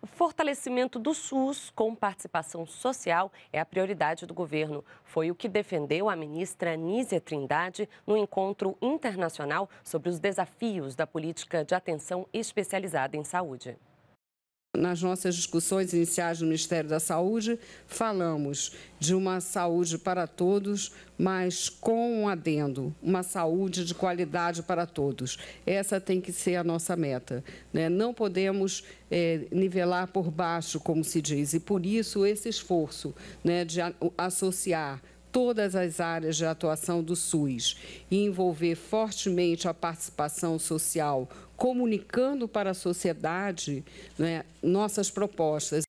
O fortalecimento do SUS com participação social é a prioridade do governo. Foi o que defendeu a ministra Nízia Trindade no encontro internacional sobre os desafios da política de atenção especializada em saúde nas nossas discussões iniciais no Ministério da Saúde, falamos de uma saúde para todos, mas com um adendo, uma saúde de qualidade para todos. Essa tem que ser a nossa meta. Né? Não podemos é, nivelar por baixo, como se diz, e por isso esse esforço né, de associar todas as áreas de atuação do SUS e envolver fortemente a participação social, comunicando para a sociedade né, nossas propostas.